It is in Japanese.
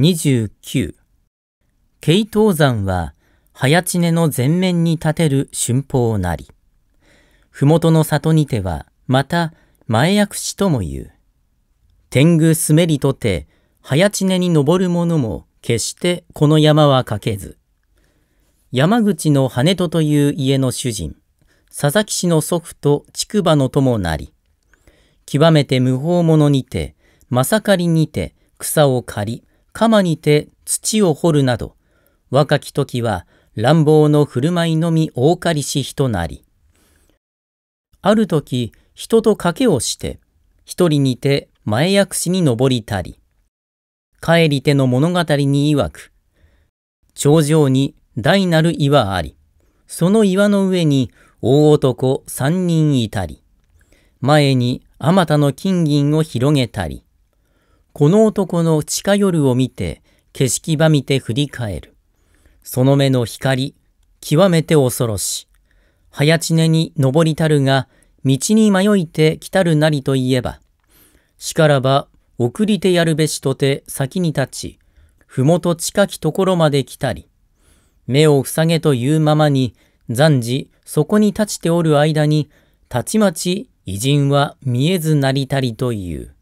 29慶東山は早知根の前面に立てる春峰なり麓の里にてはまた前役師とも言う天狗すめりとて早知根に登る者も決してこの山はかけず山口の羽戸という家の主人佐々木氏の祖父と竹馬の友なり極めて無法者にてまさかりにて草を刈り鎌にて土を掘るなど、若き時は乱暴の振る舞いのみ大かりし人なり。ある時、人と賭けをして、一人にて前薬師に登りたり、帰り手の物語に曰く、頂上に大なる岩あり、その岩の上に大男三人いたり、前にあまたの金銀を広げたり、この男の近夜を見て、景色ば見て振り返る。その目の光、極めて恐ろし。早知根に登りたるが、道に迷いて来たるなりといえば、しからば送りてやるべしとて先に立ち、ふもと近きところまで来たり、目を塞げというままに、暫時そこに立ちておる間に、たちまち偉人は見えずなりたりという。